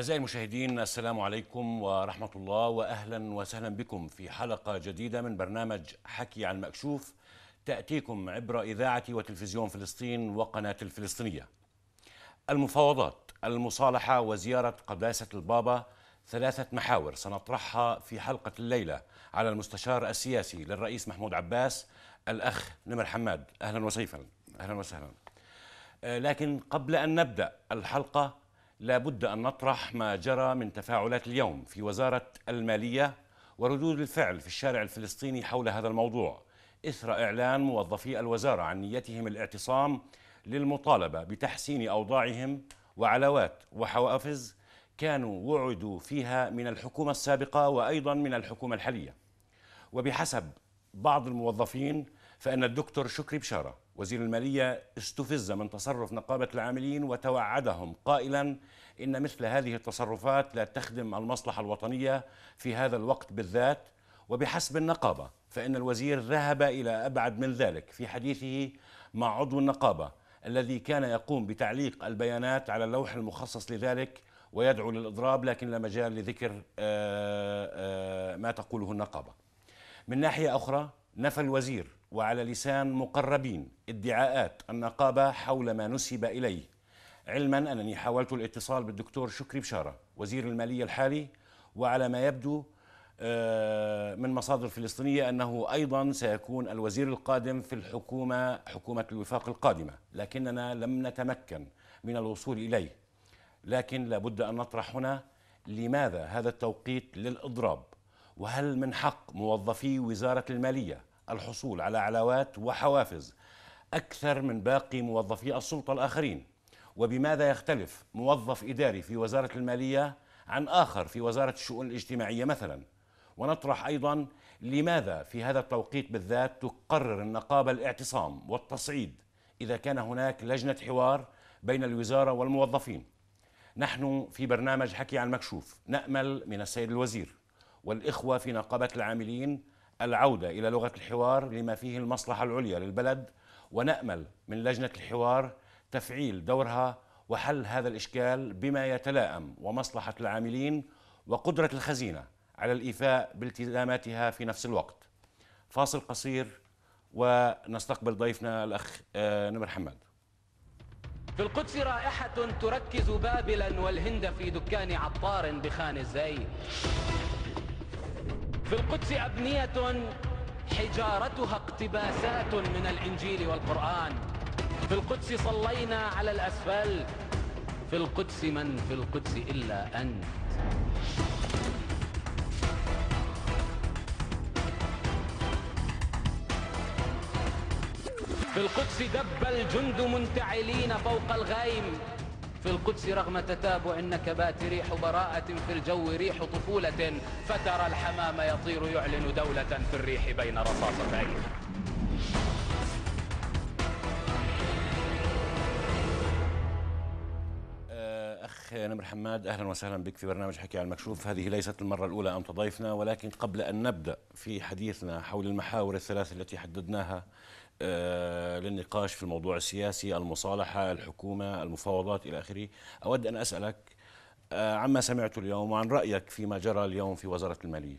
أعزائي المشاهدين السلام عليكم ورحمة الله وأهلا وسهلا بكم في حلقة جديدة من برنامج حكي عن مكشوف تأتيكم عبر إذاعة وتلفزيون فلسطين وقناة الفلسطينية المفاوضات المصالحة وزيارة قداسة البابا ثلاثة محاور سنطرحها في حلقة الليلة على المستشار السياسي للرئيس محمود عباس الأخ نمر حماد أهلا وسيفا أهلا وسهلا آه، لكن قبل أن نبدأ الحلقة لا بد أن نطرح ما جرى من تفاعلات اليوم في وزارة المالية وردود الفعل في الشارع الفلسطيني حول هذا الموضوع إثر إعلان موظفي الوزارة عن نيتهم الاعتصام للمطالبة بتحسين أوضاعهم وعلاوات وحوافز كانوا وعدوا فيها من الحكومة السابقة وأيضا من الحكومة الحالية وبحسب بعض الموظفين فإن الدكتور شكري بشارة وزير المالية استفز من تصرف نقابة العاملين وتوعدهم قائلا إن مثل هذه التصرفات لا تخدم المصلحة الوطنية في هذا الوقت بالذات وبحسب النقابة فإن الوزير ذهب إلى أبعد من ذلك في حديثه مع عضو النقابة الذي كان يقوم بتعليق البيانات على اللوح المخصص لذلك ويدعو للإضراب لكن لا مجال لذكر آه، آه، ما تقوله النقابة من ناحية أخرى نفى الوزير وعلى لسان مقربين ادعاءات النقابة حول ما نسب إليه علما أنني حاولت الاتصال بالدكتور شكري بشارة وزير المالية الحالي وعلى ما يبدو آه، من مصادر فلسطينية أنه أيضا سيكون الوزير القادم في الحكومة حكومة الوفاق القادمة لكننا لم نتمكن من الوصول إليه لكن لابد أن نطرح هنا لماذا هذا التوقيت للإضراب وهل من حق موظفي وزارة المالية الحصول على علاوات وحوافز أكثر من باقي موظفي السلطة الآخرين وبماذا يختلف موظف إداري في وزارة المالية عن آخر في وزارة الشؤون الاجتماعية مثلا ونطرح أيضا لماذا في هذا التوقيت بالذات تقرر النقابة الاعتصام والتصعيد إذا كان هناك لجنة حوار بين الوزارة والموظفين نحن في برنامج حكي عن مكشوف نأمل من السيد الوزير والإخوة في نقابة العاملين العودة إلى لغة الحوار لما فيه المصلحة العليا للبلد ونأمل من لجنة الحوار تفعيل دورها وحل هذا الإشكال بما يتلائم ومصلحة العاملين وقدرة الخزينة على الإيفاء بالتزاماتها في نفس الوقت فاصل قصير ونستقبل ضيفنا الأخ آه، نمر حمد في القدس رائحة تركز بابلا والهند في دكان عطار بخان الزيت في القدس أبنية حجارتها اقتباسات من الإنجيل والقرآن في القدس صلينا على الأسفل في القدس من في القدس إلا أنت في القدس دب الجند منتعلين فوق الغيم في القدس رغم تتابع النكبات ريح براءة في الجو ريح طفولة فترى الحمام يطير يعلن دولة في الريح بين رصاصتين آه، أخ نمر حماد أهلا وسهلا بك في برنامج حكي عن المكشوف هذه ليست المرة الأولى أن ضيفنا ولكن قبل أن نبدأ في حديثنا حول المحاور الثلاث التي حددناها آه، للنقاش في الموضوع السياسي المصالحة الحكومة المفاوضات إلى آخره أود أن أسألك آه، عما سمعت اليوم وعن رأيك فيما جرى اليوم في وزارة المالية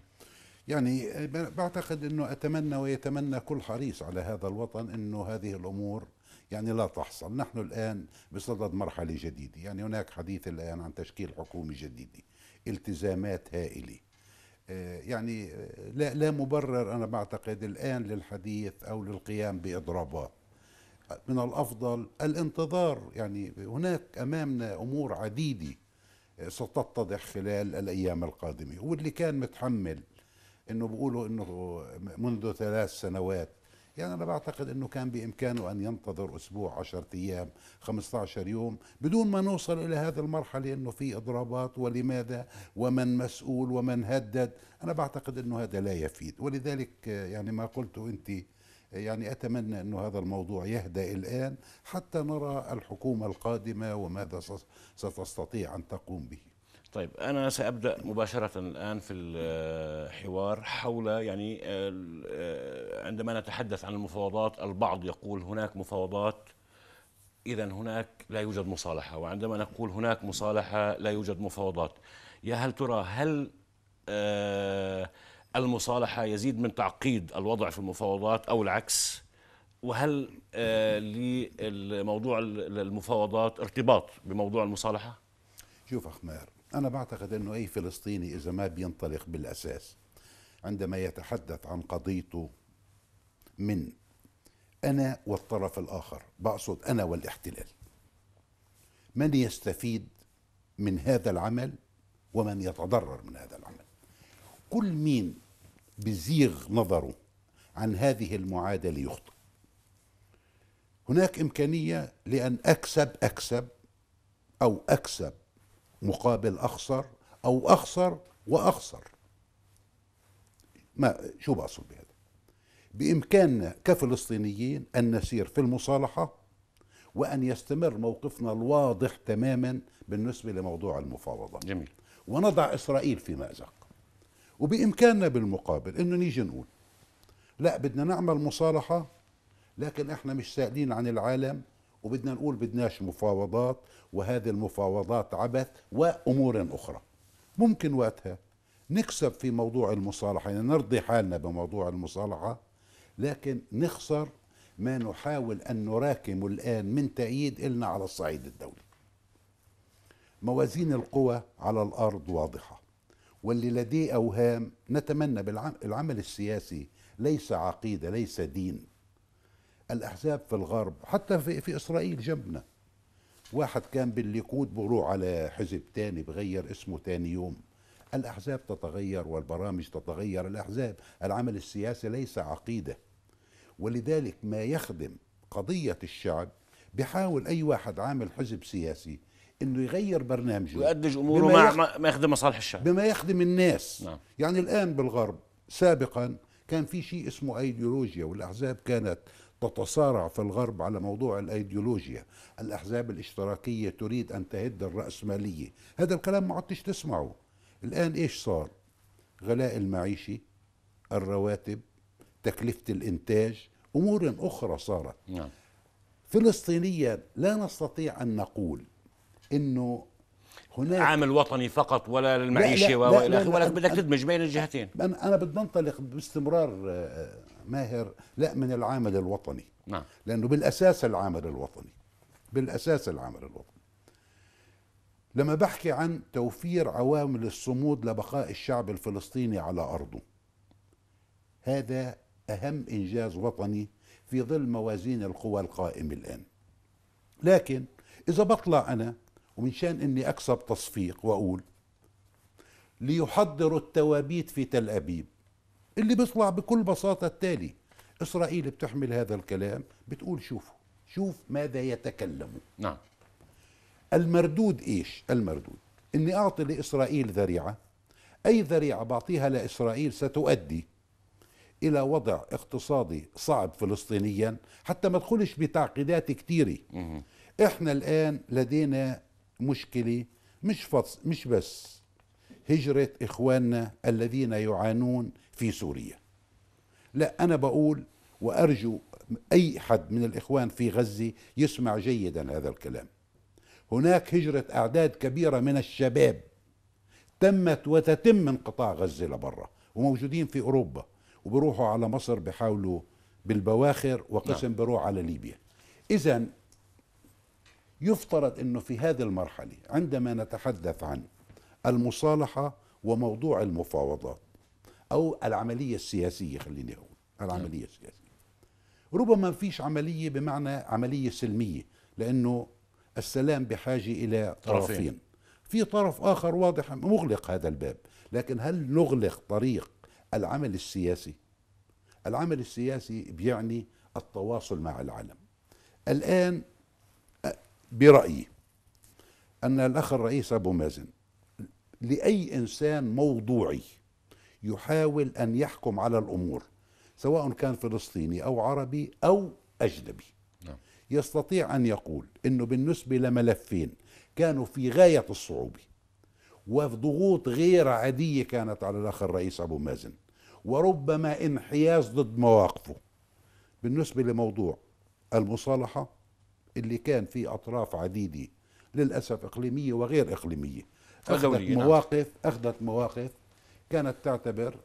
يعني بعتقد أنه أتمنى ويتمنى كل حريص على هذا الوطن أنه هذه الأمور يعني لا تحصل نحن الآن بصدد مرحلة جديدة يعني هناك حديث الآن عن تشكيل حكومة جديدة التزامات هائلة آه، يعني آه، لا, لا مبرر أنا بعتقد الآن للحديث أو للقيام بإضرابات من الأفضل الانتظار يعني هناك أمامنا أمور عديدة آه، ستتضح خلال الأيام القادمة واللي كان متحمل أنه بيقولوا أنه منذ ثلاث سنوات يعني أنا بعتقد أنه كان بإمكانه أن ينتظر أسبوع 10 أيام 15 يوم بدون ما نوصل إلى هذه المرحلة أنه في إضرابات ولماذا ومن مسؤول ومن هدد أنا بعتقد أنه هذا لا يفيد ولذلك يعني ما قلته أنت يعني أتمنى أنه هذا الموضوع يهدأ الآن حتى نرى الحكومة القادمة وماذا ستستطيع أن تقوم به طيب انا سابدا مباشره الان في الحوار حول يعني آه، آه، عندما نتحدث عن المفاوضات البعض يقول هناك مفاوضات اذا هناك لا يوجد مصالحه وعندما نقول هناك مصالحه لا يوجد مفاوضات يا هل ترى هل آه، المصالحه يزيد من تعقيد الوضع في المفاوضات او العكس وهل لموضوع المفاوضات ارتباط بموضوع المصالحه شوف اخ ماهر أنا بعتقد أنه أي فلسطيني إذا ما بينطلق بالأساس عندما يتحدث عن قضيته من أنا والطرف الآخر بقصد أنا والاحتلال من يستفيد من هذا العمل ومن يتضرر من هذا العمل كل مين بزيغ نظره عن هذه المعادلة يخطئ هناك إمكانية لأن أكسب أكسب أو أكسب مقابل أخسر أو أخسر وأخسر ما شو بقصد بهذا بإمكاننا كفلسطينيين أن نسير في المصالحة وأن يستمر موقفنا الواضح تماما بالنسبة لموضوع المفاوضة جميل ونضع إسرائيل في مأزق وبإمكاننا بالمقابل أنه نيجي نقول لا بدنا نعمل مصالحة لكن احنا مش سائلين عن العالم وبدنا نقول بدناش مفاوضات وهذه المفاوضات عبث وامور اخرى ممكن وقتها نكسب في موضوع المصالحه يعني نرضي حالنا بموضوع المصالحه لكن نخسر ما نحاول ان نراكم الان من تأييد النا على الصعيد الدولي موازين القوى على الارض واضحه واللي لديه اوهام نتمنى بالعمل السياسي ليس عقيده ليس دين الاحزاب في الغرب حتى في, في اسرائيل جنبنا واحد كان بالليكود بروح على حزب تاني بغير اسمه تاني يوم الاحزاب تتغير والبرامج تتغير الاحزاب العمل السياسي ليس عقيده ولذلك ما يخدم قضيه الشعب بحاول اي واحد عامل حزب سياسي انه يغير برنامجه ويأدج اموره مع يخ... ما يخدم مصالح الشعب بما يخدم الناس نعم. يعني الان بالغرب سابقا كان في شيء اسمه ايديولوجيا والاحزاب كانت تتصارع في الغرب على موضوع الايديولوجيا الاحزاب الاشتراكيه تريد ان تهد الراسماليه هذا الكلام ما عدتش تسمعه الان ايش صار غلاء المعيشه الرواتب تكلفه الانتاج امور اخرى صارت نعم. فلسطينيا لا نستطيع ان نقول انه هناك عامل وطني فقط ولا للمعيشه والى اخره ولكن بدك تدمج بين الجهتين انا انا بدي انطلق باستمرار آه، ماهر لا من العامل الوطني نعم لانه بالاساس العامل الوطني بالاساس العامل الوطني لما بحكي عن توفير عوامل الصمود لبقاء الشعب الفلسطيني على ارضه هذا اهم انجاز وطني في ظل موازين القوى القائم الان لكن اذا بطلع انا ومن شان اني اكسب تصفيق واقول ليحضروا التوابيت في تل ابيب اللي بيطلع بكل بساطه التالي اسرائيل بتحمل هذا الكلام بتقول شوفوا شوف ماذا يتكلموا نعم المردود ايش المردود اني اعطي لاسرائيل ذريعه اي ذريعه بعطيها لاسرائيل ستؤدي الى وضع اقتصادي صعب فلسطينيا حتى ما تدخلش بتعقيدات كثيره احنا الان لدينا مشكله مش فص مش بس هجره اخواننا الذين يعانون في سوريا لا أنا بقول وأرجو أي حد من الإخوان في غزة يسمع جيدا هذا الكلام هناك هجرة أعداد كبيرة من الشباب تمت وتتم من قطاع غزة لبرا وموجودين في أوروبا وبروحوا على مصر بحاولوا بالبواخر وقسم نعم. بروح على ليبيا إذا يفترض أنه في هذه المرحلة عندما نتحدث عن المصالحة وموضوع المفاوضات او العمليه السياسيه خليني اقول العمليه نعم. السياسيه ربما ما فيش عمليه بمعنى عمليه سلميه لانه السلام بحاجه الى طرفين, طرفين. في طرف اخر واضح مغلق هذا الباب لكن هل نغلق طريق العمل السياسي العمل السياسي بيعني التواصل مع العالم الان برايي ان الاخ الرئيس ابو مازن لاي انسان موضوعي يحاول أن يحكم على الأمور سواء كان فلسطيني أو عربي أو أجنبي نعم. يستطيع أن يقول أنه بالنسبة لملفين كانوا في غاية الصعوبة وضغوط غير عادية كانت على الأخ الرئيس أبو مازن وربما انحياز ضد مواقفه بالنسبة لموضوع المصالحة اللي كان في أطراف عديدة للأسف إقليمية وغير إقليمية أخذت نعم. مواقف أخذت مواقف كانت تعتبر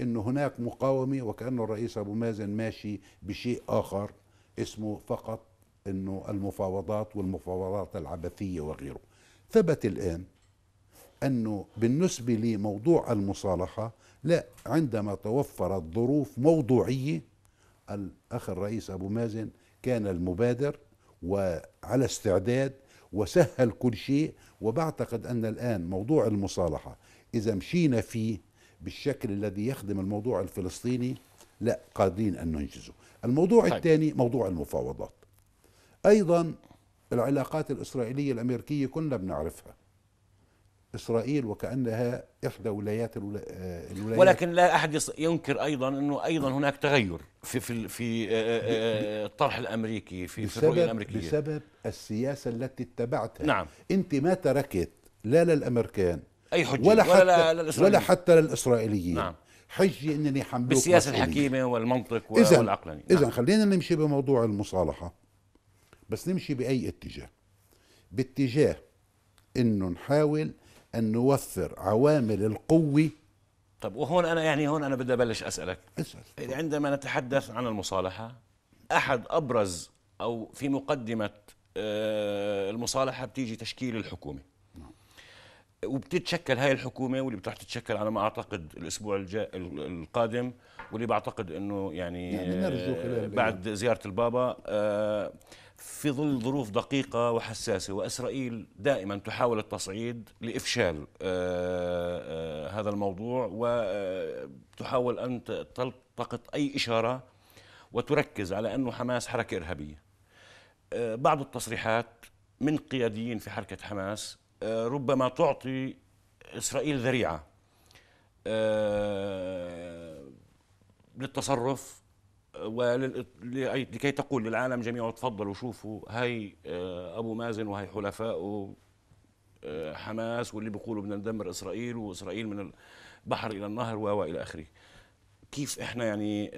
أن هناك مقاومة وكأن الرئيس أبو مازن ماشي بشيء آخر اسمه فقط أنه المفاوضات والمفاوضات العبثية وغيره ثبت الآن أنه بالنسبة لموضوع المصالحة لا عندما توفرت ظروف موضوعية الأخ الرئيس أبو مازن كان المبادر وعلى استعداد وسهل كل شيء وبعتقد أن الآن موضوع المصالحة إذا مشينا فيه بالشكل الذي يخدم الموضوع الفلسطيني لا قادرين أن ننجزه الموضوع طيب. الثاني موضوع المفاوضات أيضا العلاقات الإسرائيلية الأمريكية كنا بنعرفها إسرائيل وكأنها إحدى ولايات آه، الولايات ولكن لا أحد ينكر أيضا أنه أيضا هناك تغير في في في آه، آه، الطرح الأمريكي في, في الرؤية الأمريكية بسبب السياسة التي اتبعتها نعم أنت ما تركت لا للأمريكان اي حجه ولا, حتى ولا, للإسرائيليين. ولا حتى للاسرائيليين نعم. حجه انني حملوك بالسياسه الحكيمه والمنطق والعقلاني نعم. اذا خلينا نمشي بموضوع المصالحه بس نمشي باي اتجاه باتجاه انه نحاول ان نوفر عوامل القوه طب وهون انا يعني هون انا بدي ابلش اسالك اسال عندما نتحدث عن المصالحه احد ابرز او في مقدمه آه، المصالحه بتيجي تشكيل الحكومه وبتتشكل هاي الحكومه واللي بتروح تتشكل على ما اعتقد الاسبوع الجا... القادم واللي بعتقد انه يعني, يعني نرجو بعد زياره البابا آه، في ظل ظروف دقيقه وحساسه واسرائيل دائما تحاول التصعيد لافشال آه، آه، هذا الموضوع وتحاول ان تلتقط اي اشاره وتركز على انه حماس حركه ارهابيه بعض التصريحات من قياديين في حركه حماس آه، ربما تعطي إسرائيل ذريعة آه، للتصرف آه، ولكي تقول للعالم جميعه تفضلوا شوفوا هاي ابو مازن وهي حلفائه حماس واللي بيقولوا بدنا ندمر اسرائيل واسرائيل من البحر الى النهر الى اخره كيف احنا يعني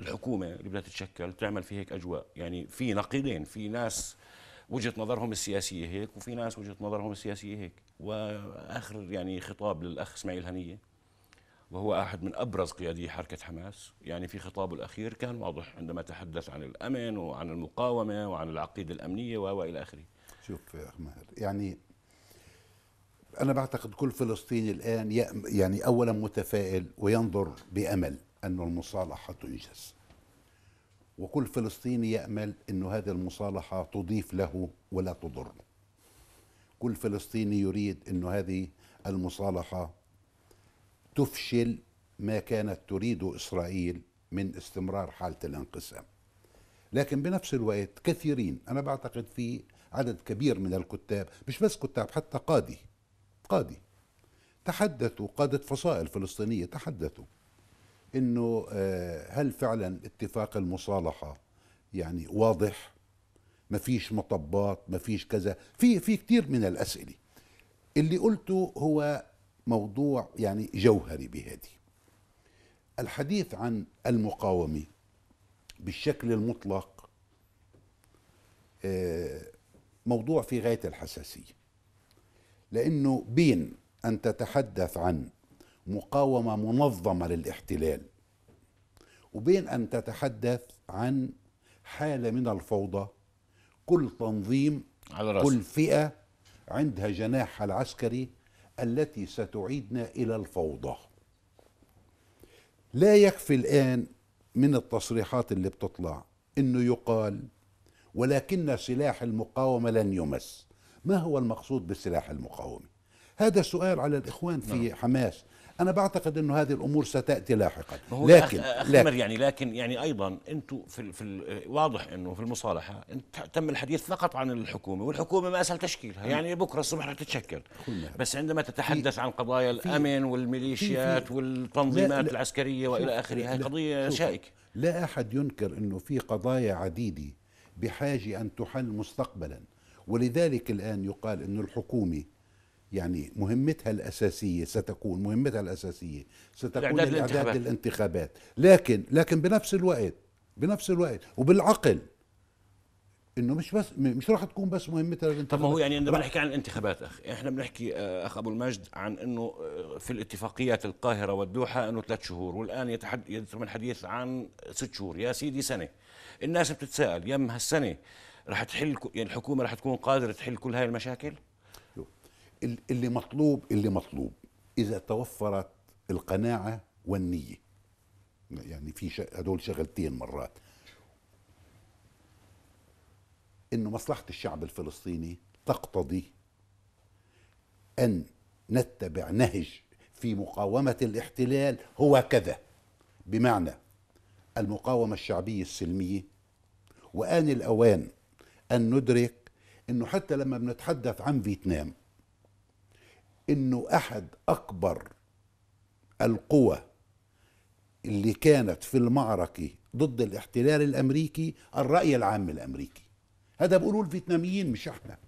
الحكومه اللي بدها تتشكل تعمل في هيك اجواء يعني في نقيضين في ناس وجهه نظرهم السياسيه هيك وفي ناس وجهه نظرهم السياسيه هيك واخر يعني خطاب للاخ اسماعيل هنيه وهو احد من ابرز قيادي حركه حماس يعني في خطابه الاخير كان واضح عندما تحدث عن الامن وعن المقاومه وعن العقيده الامنيه والى اخره شوف يا اخ ماهر يعني انا بعتقد كل فلسطيني الان يعني اولا متفائل وينظر بامل ان المصالحه تنجز وكل فلسطيني يأمل أن هذه المصالحة تضيف له ولا تضره كل فلسطيني يريد أن هذه المصالحة تفشل ما كانت تريده إسرائيل من استمرار حالة الانقسام لكن بنفس الوقت كثيرين أنا بعتقد في عدد كبير من الكتاب مش بس كتاب حتى قادي قادي تحدثوا قادة فصائل فلسطينية تحدثوا انه آه، هل فعلا اتفاق المصالحه يعني واضح ما فيش مطبات ما فيش كذا في في كثير من الاسئله اللي قلته هو موضوع يعني جوهري بهذه الحديث عن المقاومه بالشكل المطلق آه، موضوع في غايه الحساسيه لانه بين ان تتحدث عن مقاومه منظمه للاحتلال وبين ان تتحدث عن حاله من الفوضى كل تنظيم على رأس. كل فئه عندها جناحها العسكري التي ستعيدنا الى الفوضى لا يكفي الان من التصريحات اللي بتطلع انه يقال ولكن سلاح المقاومه لن يمس ما هو المقصود بسلاح المقاومه هذا سؤال على الاخوان في نعم. حماس انا بعتقد انه هذه الامور ستاتي لاحقا لكن أخ... لكن يعني لكن يعني ايضا انتم في في واضح انه في المصالحه تم الحديث فقط عن الحكومه والحكومه ما اسهل تشكيلها يعني بكره الصبح رح تتشكل بس عندما تتحدث عن قضايا الامن والميليشيات والتنظيمات لا العسكريه والى اخره هي قضيه شائكه لا احد ينكر انه في قضايا عديده بحاجه ان تحل مستقبلا ولذلك الان يقال انه الحكومه يعني مهمتها الأساسية ستكون مهمتها الأساسية ستكون الإعداد, للانتخابات. للانتخابات لكن لكن بنفس الوقت بنفس الوقت وبالعقل انه مش بس مش راح تكون بس مهمتها الانتخابات طب ما هو يعني عندما نحكي عن الانتخابات اخ احنا بنحكي آه، اخ ابو المجد عن انه آه، في الاتفاقيات القاهره والدوحه انه ثلاث شهور والان يتحد يتم الحديث عن ست شهور يا سيدي سنه الناس بتتساءل يم هالسنه رح تحل يعني الحكومه رح تكون قادره تحل كل هاي المشاكل اللي مطلوب اللي مطلوب اذا توفرت القناعه والنيه يعني في ش... هدول شغلتين مرات انه مصلحه الشعب الفلسطيني تقتضي ان نتبع نهج في مقاومه الاحتلال هو كذا بمعنى المقاومه الشعبيه السلميه وان الاوان ان ندرك انه حتى لما بنتحدث عن فيتنام انه احد اكبر القوى اللي كانت في المعركه ضد الاحتلال الامريكي الراي العام الامريكي هذا بيقولوا الفيتناميين مش احنا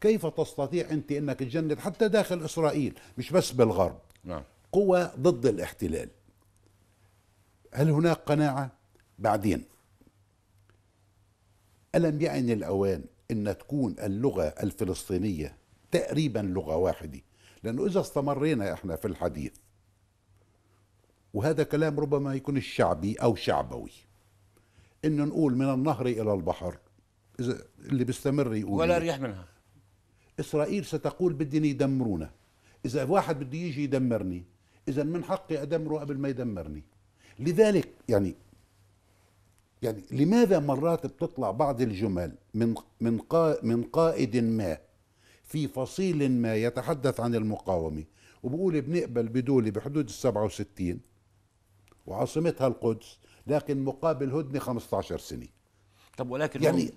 كيف تستطيع انت انك تجند حتى داخل اسرائيل مش بس بالغرب نعم. قوى ضد الاحتلال هل هناك قناعه بعدين الم يعن الاوان ان تكون اللغه الفلسطينيه تقريبا لغه واحده لانه اذا استمرينا احنا في الحديث وهذا كلام ربما يكون الشعبي او شعبوي انه نقول من النهر الى البحر اذا اللي بيستمر يقول ولا ريح منها اسرائيل ستقول بدهم يدمرونا اذا واحد بده يجي يدمرني اذا من حقي ادمره قبل ما يدمرني لذلك يعني يعني لماذا مرات بتطلع بعض الجمل من من قا من قائد ما في فصيل ما يتحدث عن المقاومة وبقول بنقبل بدولة بحدود السبعة وستين وعاصمتها القدس لكن مقابل هدنة 15 سنة طب ولكن يعني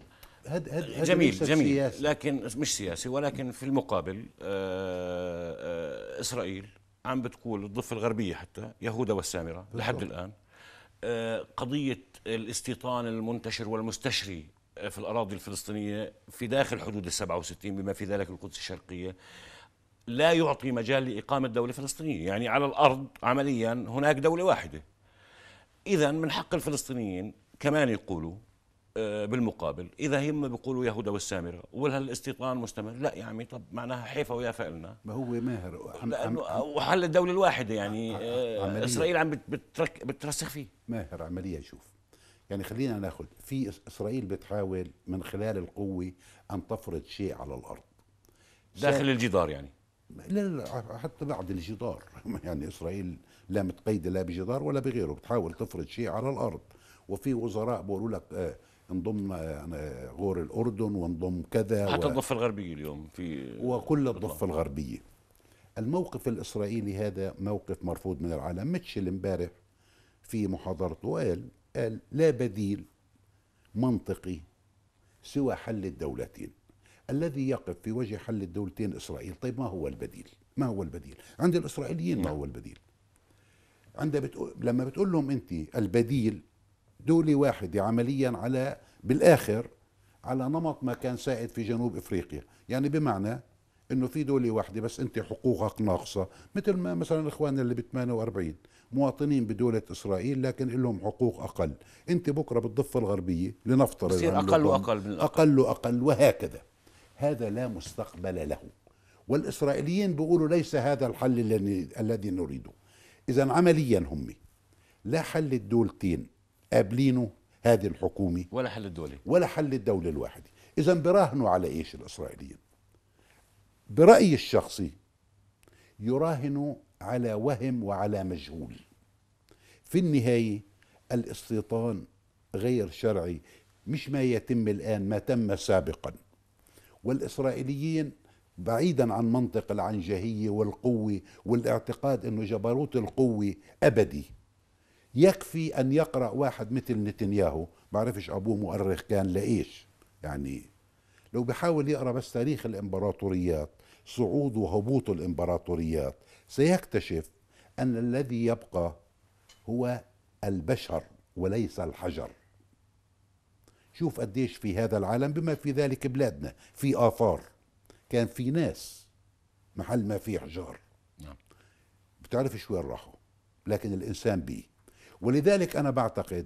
هد هد جميل جميل سياسي. لكن مش سياسي ولكن في المقابل آه، آه، إسرائيل عم بتقول الضفة الغربية حتى يهودا والسامرة لحد الآن آه، قضية الاستيطان المنتشر والمستشري في الأراضي الفلسطينية في داخل حدود ال 67 بما في ذلك القدس الشرقية لا يعطي مجال لإقامة دولة فلسطينية يعني على الأرض عمليا هناك دولة واحدة إذا من حق الفلسطينيين كمان يقولوا آه، بالمقابل إذا هم بيقولوا يهودا والسامرة ولا الاستيطان مستمر لا يا عمي طب معناها حيفا ويافا لنا ما هو ماهر لأنه وحل الدولة الواحدة يعني آه، عملية. إسرائيل عم بترسخ فيه ماهر عملية شوف يعني خلينا ناخذ في اسرائيل بتحاول من خلال القوه ان تفرض شيء على الارض داخل الجدار يعني لا لا حتى بعد الجدار يعني اسرائيل لا متقيده لا بجدار ولا بغيره بتحاول تفرض شيء على الارض وفي وزراء بيقولوا لك انضم آه، آه، يعني غور الاردن وانضم كذا حتى و... الضفه الغربيه اليوم في وكل الضفه الغربيه الموقف الاسرائيلي هذا موقف مرفوض من العالم ميتشل امبارح في محاضرته قال قال لا بديل منطقي سوى حل الدولتين الذي يقف في وجه حل الدولتين اسرائيل طيب ما هو البديل ما هو البديل عند الاسرائيليين ما نعم. هو البديل عند بتقول لما بتقول لهم انت البديل دولي واحد عمليا على بالاخر على نمط ما كان سائد في جنوب افريقيا يعني بمعنى انه في دوله واحده بس انت حقوقك ناقصه مثل ما مثلا اخواننا اللي ب 48 مواطنين بدولة إسرائيل لكن لهم حقوق أقل أنت بكرة بالضفة الغربية لنفترض بصير أقل وأقل أقل, أقل وأقل وهكذا هذا لا مستقبل له والإسرائيليين بيقولوا ليس هذا الحل الذي نريده إذا عمليا هم لا حل الدولتين قابلينه هذه الحكومة ولا حل الدولة ولا حل الدولة الواحدة إذا براهنوا على إيش الإسرائيليين برأيي الشخصي يراهنوا على وهم وعلى مجهول في النهايه الاستيطان غير شرعي مش ما يتم الان ما تم سابقا والاسرائيليين بعيدا عن منطق العنجهيه والقوه والاعتقاد انه جبروت القوه ابدي يكفي ان يقرا واحد مثل نتنياهو بعرفش ابوه مؤرخ كان لايش يعني لو بحاول يقرا بس تاريخ الامبراطوريات صعود وهبوط الامبراطوريات سيكتشف ان الذي يبقى هو البشر وليس الحجر شوف قديش في هذا العالم بما في ذلك بلادنا في آثار كان في ناس محل ما في حجار نعم. بتعرف وين راحوا لكن الإنسان بيه ولذلك أنا بعتقد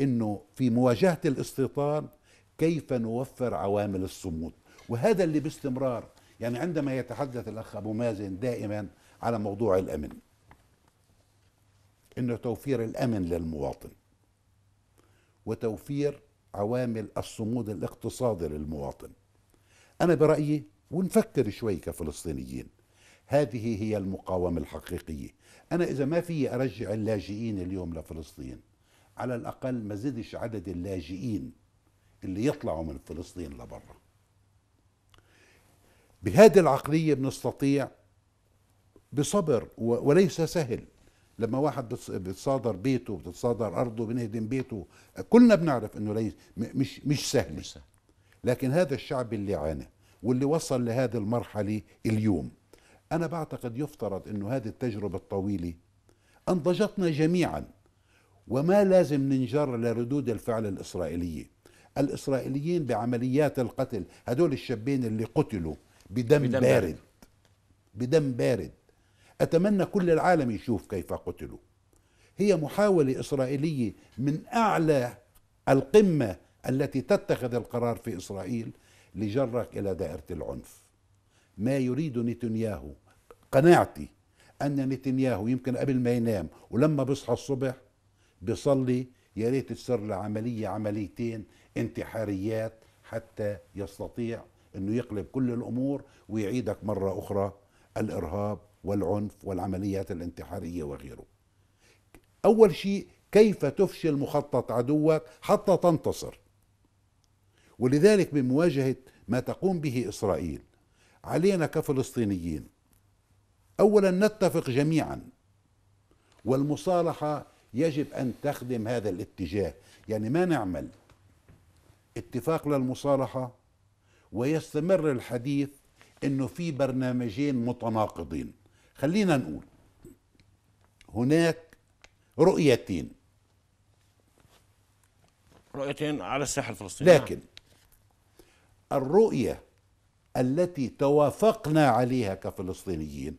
أنه في مواجهة الاستيطان كيف نوفر عوامل الصمود وهذا اللي باستمرار يعني عندما يتحدث الأخ أبو مازن دائما على موضوع الأمن إنه توفير الأمن للمواطن وتوفير عوامل الصمود الاقتصادي للمواطن أنا برأيي ونفكر شوي كفلسطينيين هذه هي المقاومة الحقيقية أنا إذا ما في أرجع اللاجئين اليوم لفلسطين على الأقل ما زدش عدد اللاجئين اللي يطلعوا من فلسطين لبرا بهذه العقلية بنستطيع بصبر وليس سهل لما واحد بتصادر بيته بتتصادر ارضه بنهدم بيته كلنا بنعرف انه ليس مش مش سهل, مش سهل. لكن هذا الشعب اللي عانى واللي وصل لهذه المرحله اليوم انا بعتقد يفترض انه هذه التجربه الطويله انضجتنا جميعا وما لازم ننجر لردود الفعل الاسرائيليه الاسرائيليين بعمليات القتل هدول الشابين اللي قتلوا بدم, بدم بارد. بارد بدم بارد أتمنى كل العالم يشوف كيف قتلوا هي محاولة إسرائيلية من أعلى القمة التي تتخذ القرار في إسرائيل لجرك إلى دائرة العنف ما يريد نتنياهو قناعتي أن نتنياهو يمكن قبل ما ينام ولما بصحى الصبح بيصلي يا ريت تصير لعملية عمليتين انتحاريات حتى يستطيع أنه يقلب كل الأمور ويعيدك مرة أخرى الإرهاب والعنف والعمليات الانتحارية وغيره أول شيء كيف تفشل مخطط عدوك حتى تنتصر ولذلك بمواجهة ما تقوم به إسرائيل علينا كفلسطينيين أولا نتفق جميعا والمصالحة يجب أن تخدم هذا الاتجاه يعني ما نعمل اتفاق للمصالحة ويستمر الحديث انه في برنامجين متناقضين خلينا نقول هناك رؤيتين رؤيتين على الساحه الفلسطينيه لكن الرؤيه التي توافقنا عليها كفلسطينيين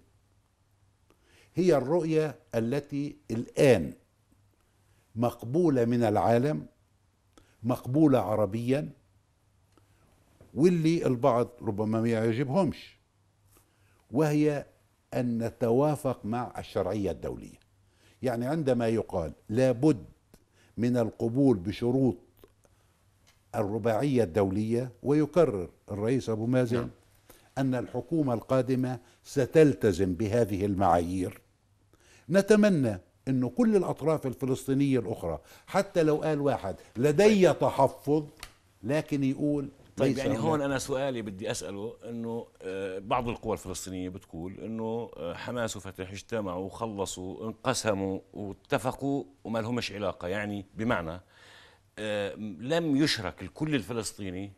هي الرؤيه التي الان مقبوله من العالم مقبوله عربيا واللي البعض ربما ما يعجبهمش وهي أن نتوافق مع الشرعية الدولية يعني عندما يقال لابد من القبول بشروط الرباعية الدولية ويكرر الرئيس أبو مازن نعم. أن الحكومة القادمة ستلتزم بهذه المعايير نتمنى أن كل الأطراف الفلسطينية الأخرى حتى لو قال واحد لدي تحفظ لكن يقول طيب يعني هون انا سؤالي بدي اساله انه آه، بعض القوى الفلسطينيه بتقول انه آه، حماس وفتح اجتمعوا وخلصوا انقسموا واتفقوا وما لهمش علاقه يعني بمعنى آه، لم يشرك الكل الفلسطيني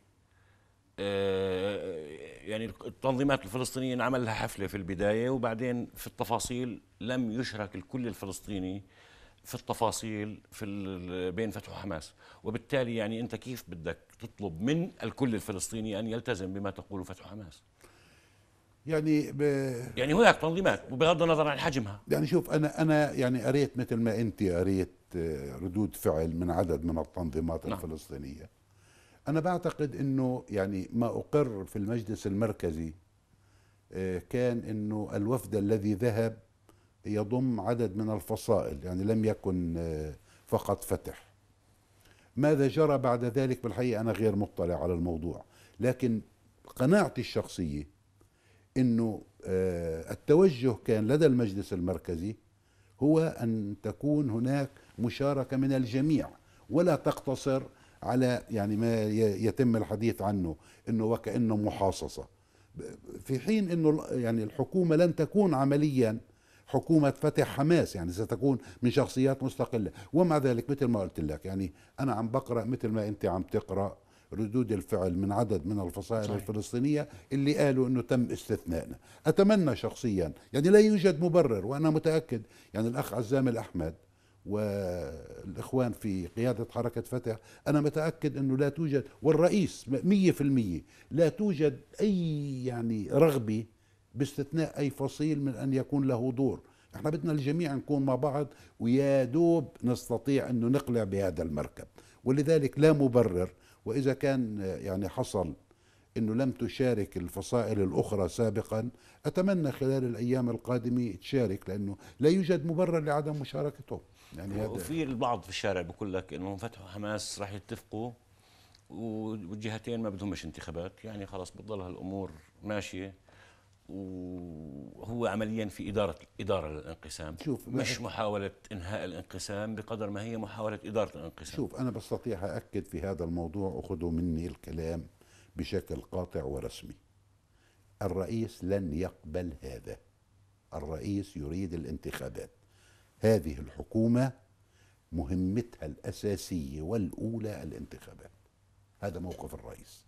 يعني التنظيمات الفلسطينية انعمل لها حفلة في البداية وبعدين في التفاصيل لم يشرك الكل الفلسطيني في التفاصيل في بين فتح وحماس وبالتالي يعني أنت كيف بدك تطلب من الكل الفلسطيني أن يلتزم بما تقوله فتح حماس يعني ب... يعني هناك تنظيمات وبغض النظر عن حجمها يعني شوف انا انا يعني قريت مثل ما انت قريت آه، ردود فعل من عدد من التنظيمات نعم. الفلسطينيه انا بعتقد انه يعني ما اقر في المجلس المركزي آه، كان انه الوفد الذي ذهب يضم عدد من الفصائل يعني لم يكن آه، فقط فتح ماذا جرى بعد ذلك بالحقيقة أنا غير مطلع على الموضوع لكن قناعتي الشخصية أنه آه، التوجه كان لدى المجلس المركزي هو أن تكون هناك مشاركة من الجميع ولا تقتصر على يعني ما يتم الحديث عنه انه وكانه محاصصه في حين انه يعني الحكومه لن تكون عمليا حكومة فتح حماس يعني ستكون من شخصيات مستقلة ومع ذلك مثل ما قلت لك يعني أنا عم بقرأ مثل ما أنت عم تقرأ ردود الفعل من عدد من الفصائل صحيح. الفلسطينية اللي قالوا أنه تم استثنائنا أتمنى شخصيا يعني لا يوجد مبرر وأنا متأكد يعني الأخ عزام الأحمد والإخوان في قيادة حركة فتح أنا متأكد أنه لا توجد والرئيس مية في المية لا توجد أي يعني رغبة باستثناء أي فصيل من أن يكون له دور احنا بدنا الجميع نكون مع بعض ويا دوب نستطيع انه نقلع بهذا المركب ولذلك لا مبرر وإذا كان يعني حصل أنه لم تشارك الفصائل الأخرى سابقا أتمنى خلال الأيام القادمة تشارك لأنه لا يوجد مبرر لعدم مشاركته يعني هذا في البعض في الشارع بقول لك انه فتحوا حماس راح يتفقوا والجهتين ما بدهمش انتخابات يعني خلاص بتضل هالامور ماشيه وهو عمليا في إدارة إدارة للانقسام شوف مش محاولة إنهاء الانقسام بقدر ما هي محاولة إدارة الانقسام شوف أنا بستطيع أأكد في هذا الموضوع أخذوا مني الكلام بشكل قاطع ورسمي الرئيس لن يقبل هذا الرئيس يريد الانتخابات هذه الحكومة مهمتها الأساسية والأولى الانتخابات هذا موقف الرئيس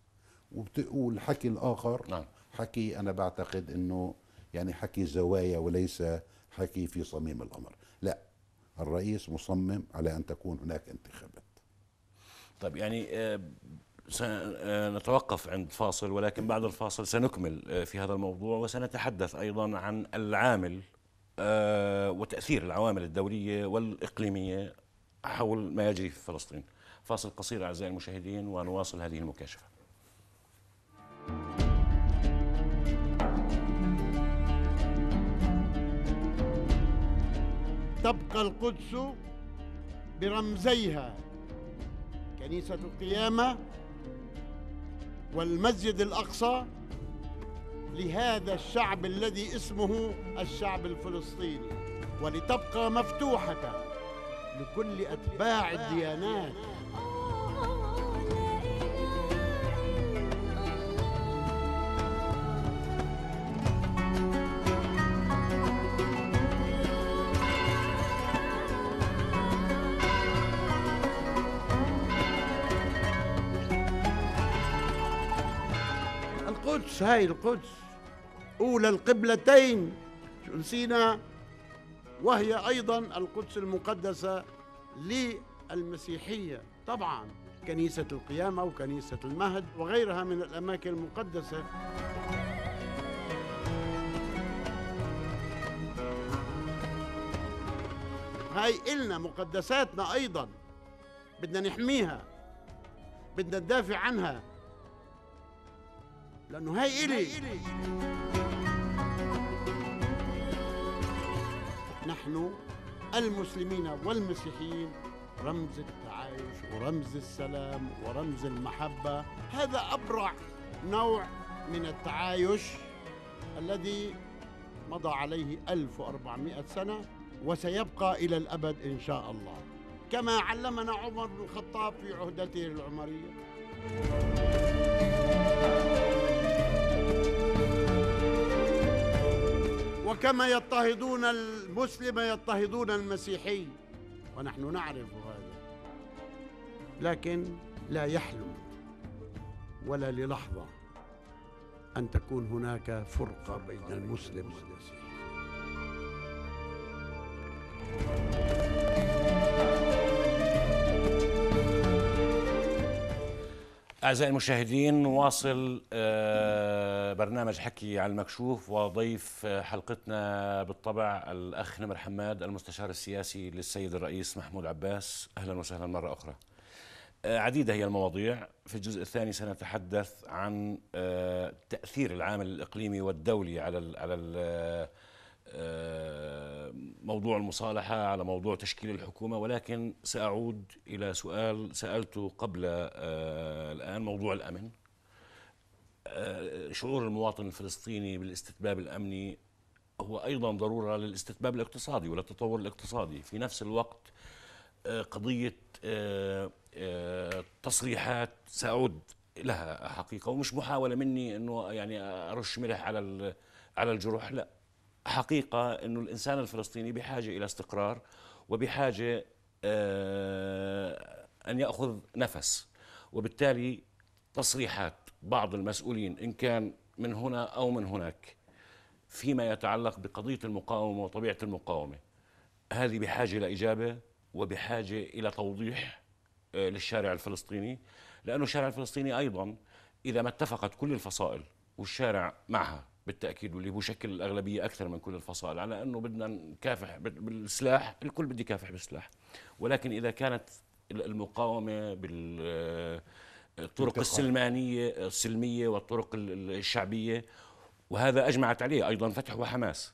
وبتقول حكي الآخر نعم. حكي أنا بعتقد أنه يعني حكي زوايا وليس حكي في صميم الأمر لا الرئيس مصمم على أن تكون هناك انتخابات طيب يعني آه، سنتوقف آه، عند فاصل ولكن بعد الفاصل سنكمل آه، في هذا الموضوع وسنتحدث أيضا عن العامل وتأثير العوامل الدولية والإقليمية حول ما يجري في فلسطين فاصل قصير أعزائي المشاهدين ونواصل هذه المكاشفة تبقى القدس برمزيها كنيسة القيامة والمسجد الأقصى لهذا الشعب الذي اسمه الشعب الفلسطيني ولتبقى مفتوحة لكل أتباع الديانات القدس هاي القدس أولى القبلتين نسينا وهي أيضا القدس المقدسة للمسيحية طبعا كنيسة القيامة وكنيسة المهد وغيرها من الأماكن المقدسة هاي إلنا مقدساتنا أيضا بدنا نحميها بدنا ندافع عنها لأنه هاي إلي نحن المسلمين والمسيحيين رمز التعايش ورمز السلام ورمز المحبة هذا أبرع نوع من التعايش الذي مضى عليه 1400 سنة وسيبقى إلى الأبد إن شاء الله كما علمنا عمر بن الخطاب في عهدته العمرية وكما يضطهدون المسلم يضطهدون المسيحي ونحن نعرف هذا لكن لا يحلم ولا للحظه ان تكون هناك فرقه بين المسلم والمسيحي أعزائي المشاهدين نواصل آه، برنامج حكي على المكشوف وضيف آه، حلقتنا بالطبع الأخ نمر حماد المستشار السياسي للسيد الرئيس محمود عباس أهلا وسهلا مرة أخرى آه، عديدة هي المواضيع في الجزء الثاني سنتحدث عن تأثير العامل الإقليمي والدولي على على آه، موضوع المصالحة على موضوع تشكيل الحكومة ولكن سأعود إلى سؤال سألته قبل آه، الآن موضوع الأمن آه، شعور المواطن الفلسطيني بالاستتباب الأمني هو أيضا ضرورة للاستتباب الاقتصادي وللتطور الاقتصادي في نفس الوقت قضية تصريحات سأعود لها حقيقة ومش محاولة مني أنه يعني أرش ملح على على الجروح لا حقيقة أنه الإنسان الفلسطيني بحاجة إلى استقرار وبحاجة آه، أن يأخذ نفس وبالتالي تصريحات بعض المسؤولين إن كان من هنا أو من هناك فيما يتعلق بقضية المقاومة وطبيعة المقاومة هذه بحاجة لإجابة وبحاجة إلى توضيح آه، للشارع الفلسطيني لأنه الشارع الفلسطيني أيضا إذا ما اتفقت كل الفصائل والشارع معها بالتاكيد واللي هو شكل الاغلبيه اكثر من كل الفصائل على انه بدنا نكافح بالسلاح الكل بده يكافح بالسلاح ولكن اذا كانت المقاومه بال الطرق السلمانيه السلميه والطرق الشعبيه وهذا اجمعت عليه ايضا فتح وحماس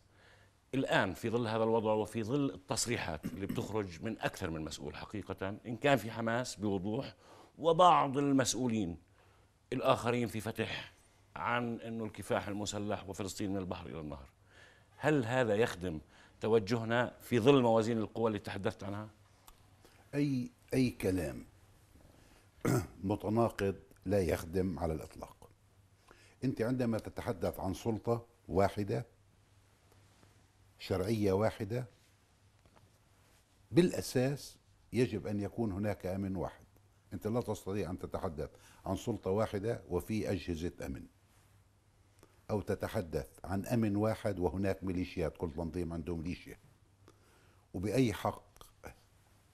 الان في ظل هذا الوضع وفي ظل التصريحات اللي بتخرج من اكثر من مسؤول حقيقه ان كان في حماس بوضوح وبعض المسؤولين الاخرين في فتح عن أنه الكفاح المسلح وفلسطين من البحر إلى النهر هل هذا يخدم توجهنا في ظل موازين القوى اللي تحدثت عنها؟ أي, أي كلام متناقض لا يخدم على الإطلاق أنت عندما تتحدث عن سلطة واحدة شرعية واحدة بالأساس يجب أن يكون هناك أمن واحد أنت لا تستطيع أن تتحدث عن سلطة واحدة وفي أجهزة أمن أو تتحدث عن أمن واحد وهناك ميليشيات كل تنظيم عنده ميليشيا وبأي حق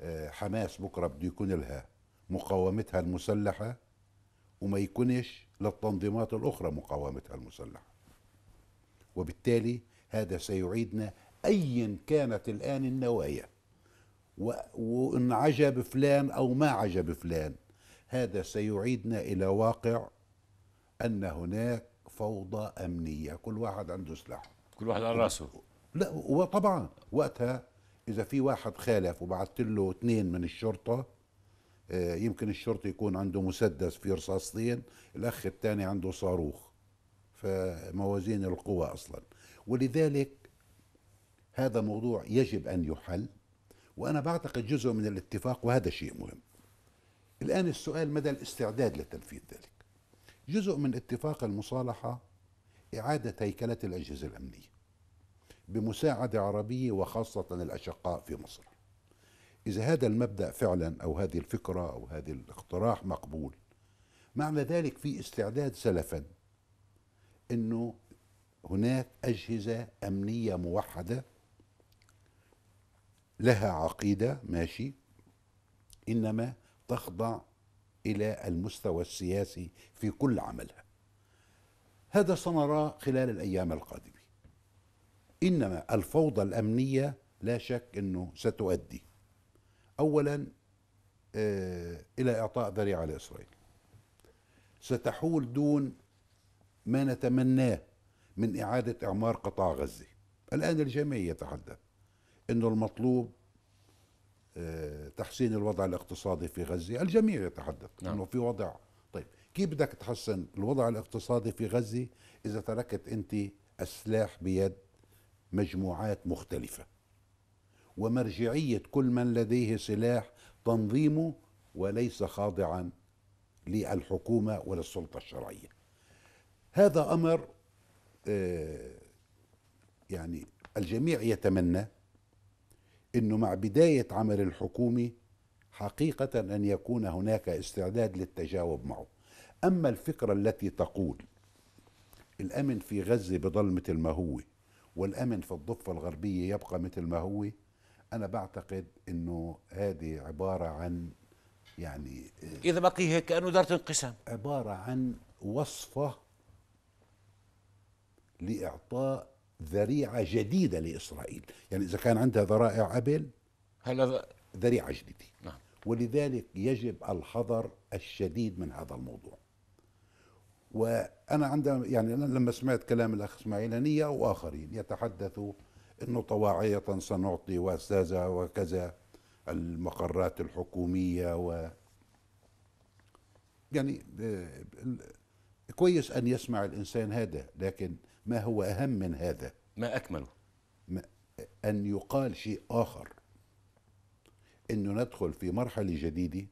آه، حماس بكرة بده يكون لها مقاومتها المسلحة وما يكونش للتنظيمات الأخرى مقاومتها المسلحة وبالتالي هذا سيعيدنا أيا كانت الآن النوايا وإن عجب فلان أو ما عجب فلان هذا سيعيدنا إلى واقع أن هناك فوضى امنيه كل واحد عنده سلاح كل واحد على راسه لا وطبعا وقتها اذا في واحد خالف وبعثت له اثنين من الشرطه آه، يمكن الشرطي يكون عنده مسدس في رصاصتين الاخ الثاني عنده صاروخ فموازين القوى اصلا ولذلك هذا موضوع يجب ان يحل وانا بعتقد جزء من الاتفاق وهذا شيء مهم الان السؤال مدى الاستعداد لتنفيذ ذلك جزء من اتفاق المصالحة إعادة هيكلة الأجهزة الأمنية بمساعدة عربية وخاصة الأشقاء في مصر إذا هذا المبدأ فعلا أو هذه الفكرة أو هذا الاقتراح مقبول معنى ذلك في استعداد سلفا أنه هناك أجهزة أمنية موحدة لها عقيدة ماشي إنما تخضع الى المستوى السياسي في كل عملها هذا سنراه خلال الايام القادمه انما الفوضى الامنيه لا شك انه ستؤدي اولا آه، الى اعطاء ذريعه لاسرائيل ستحول دون ما نتمناه من اعاده اعمار قطاع غزه الان الجميع يتحدث انه المطلوب آه، تحسين الوضع الاقتصادي في غزة الجميع يتحدث نعم. أنه في وضع طيب كيف بدك تحسن الوضع الاقتصادي في غزة إذا تركت أنت السلاح بيد مجموعات مختلفة ومرجعية كل من لديه سلاح تنظيمه وليس خاضعا للحكومة وللسلطة الشرعية هذا أمر آه، يعني الجميع يتمنى انه مع بدايه عمل الحكومه حقيقه ان يكون هناك استعداد للتجاوب معه اما الفكره التي تقول الامن في غزه بضل مثل ما هو والامن في الضفه الغربيه يبقى مثل ما هو انا بعتقد انه هذه عباره عن يعني آه، اذا بقي هيك كانه دارت انقسام عباره عن وصفه لاعطاء ذريعة جديدة لإسرائيل يعني إذا كان عندها ذرائع قبل هلا ذريعة جديدة نعم. ولذلك يجب الحذر الشديد من هذا الموضوع وأنا عندما يعني أنا لما سمعت كلام الأخ إسماعيل هنية وآخرين يتحدثوا أنه طواعية سنعطي وأستاذة وكذا المقرات الحكومية و يعني آه، كويس أن يسمع الإنسان هذا لكن ما هو أهم من هذا ما أكمله ما أن يقال شيء آخر أنه ندخل في مرحلة جديدة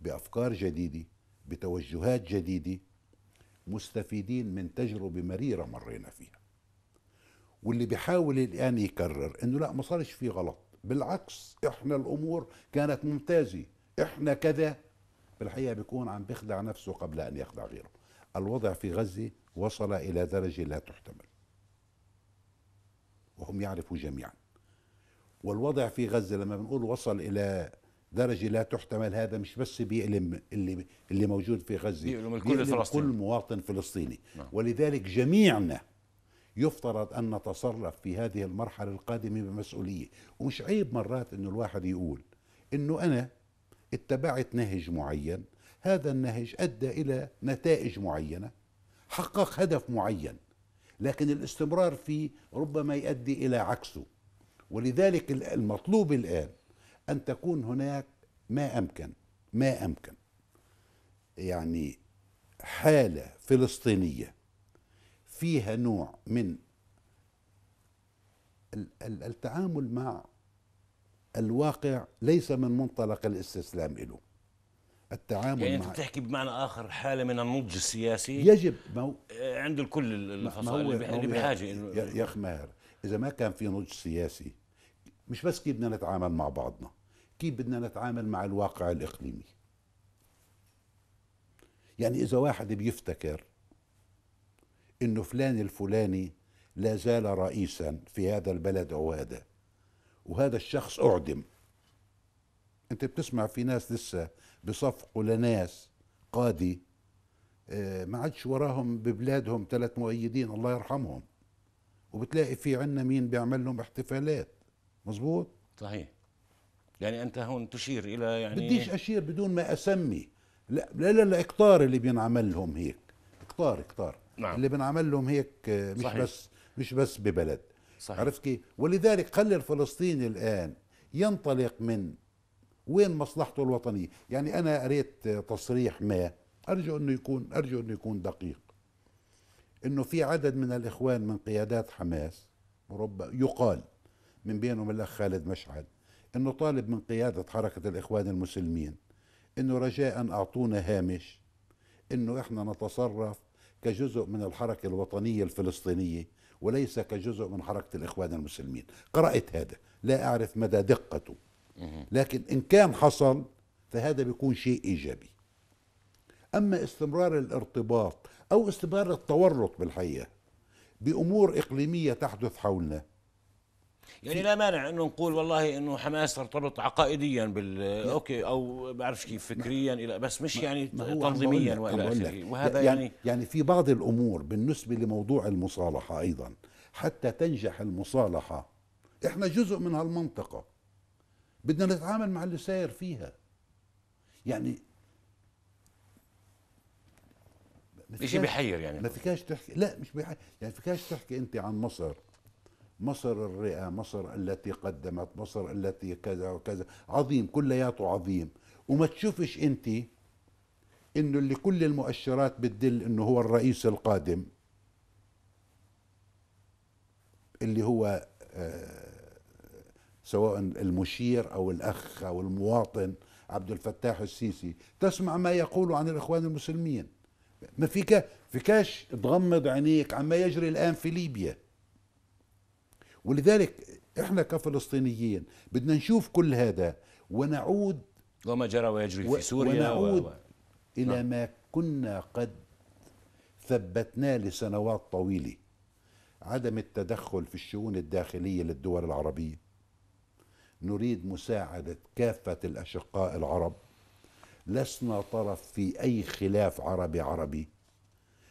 بأفكار جديدة بتوجهات جديدة مستفيدين من تجربة مريرة مرينا فيها واللي بيحاول الآن يكرر أنه لا ما صارش فيه غلط بالعكس إحنا الأمور كانت ممتازة إحنا كذا بالحقيقة بيكون عم بيخدع نفسه قبل أن يخدع غيره الوضع في غزة وصل إلى درجة لا تحتمل وهم يعرفوا جميعا والوضع في غزة لما بنقول وصل إلى درجة لا تحتمل هذا مش بس بيألم اللي اللي موجود في غزة بيألم الكل بيألم فلسطيني. كل مواطن فلسطيني نعم. ولذلك جميعنا يفترض أن نتصرف في هذه المرحلة القادمة بمسؤولية ومش عيب مرات أنه الواحد يقول أنه أنا اتبعت نهج معين هذا النهج أدى إلى نتائج معينة حقق هدف معين لكن الاستمرار فيه ربما يؤدي الى عكسه ولذلك المطلوب الان ان تكون هناك ما امكن ما امكن يعني حاله فلسطينيه فيها نوع من التعامل مع الواقع ليس من منطلق الاستسلام له التعامل يعني مع انت بتحكي بمعنى اخر حاله من النضج السياسي يجب ما هو آه، عند الكل الفصائل اللي بحاجه انه يا اخ ماهر اذا ما كان في نضج سياسي مش بس كيف بدنا نتعامل مع بعضنا كيف بدنا نتعامل مع الواقع الاقليمي يعني اذا واحد بيفتكر انه فلان الفلاني لا زال رئيسا في هذا البلد او هذا وهذا الشخص اعدم انت بتسمع في ناس لسه بصفقوا لناس قاضي آه، ما عادش وراهم ببلادهم ثلاث مؤيدين الله يرحمهم وبتلاقي في عنا مين بيعمل لهم احتفالات مزبوط صحيح يعني انت هون تشير الى يعني بديش اشير بدون ما اسمي لا لا لا, لا اقطار اللي بينعمل لهم هيك اقطار اقطار نعم. اللي بنعمل لهم هيك آه، مش صحيح. بس مش بس ببلد صحيح. عرفت كيف ولذلك خلي الفلسطيني الان ينطلق من وين مصلحته الوطنيه يعني انا قريت تصريح ما ارجو انه يكون ارجو انه يكون دقيق انه في عدد من الاخوان من قيادات حماس ورب يقال من بينهم الاخ خالد مشعل انه طالب من قياده حركه الاخوان المسلمين انه رجاء اعطونا هامش انه احنا نتصرف كجزء من الحركه الوطنيه الفلسطينيه وليس كجزء من حركه الاخوان المسلمين قرات هذا لا اعرف مدى دقته لكن إن كان حصل فهذا بيكون شيء إيجابي أما استمرار الارتباط أو استمرار التورط بالحقيقة بأمور إقليمية تحدث حولنا يعني لا مانع انه نقول والله انه حماس ترتبط عقائديا بال اوكي او بعرفش كيف فكريا الى بس مش يعني تنظيميا والى اخره وهذا يعني, يعني يعني في بعض الامور بالنسبه لموضوع المصالحه ايضا حتى تنجح المصالحه احنا جزء من هالمنطقه بدنا نتعامل مع اللي ساير فيها يعني شيء بيحير يعني ما فيكاش تحكي لا مش بيحير يعني فيكاش تحكي انت عن مصر مصر الرئة مصر التي قدمت مصر التي كذا وكذا عظيم كلياته عظيم وما تشوفش انت انه اللي كل المؤشرات بتدل انه هو الرئيس القادم اللي هو آه سواء المشير أو الأخ أو المواطن عبد الفتاح السيسي تسمع ما يقوله عن الإخوان المسلمين ما فيك فيكاش تغمض عينيك عما يجري الآن في ليبيا ولذلك احنا كفلسطينيين بدنا نشوف كل هذا ونعود وما جرى ويجري في سوريا ونعود و... إلى نعم. ما كنا قد ثبتناه لسنوات طويلة عدم التدخل في الشؤون الداخلية للدول العربية نريد مساعدة كافة الأشقاء العرب لسنا طرف في أي خلاف عربي عربي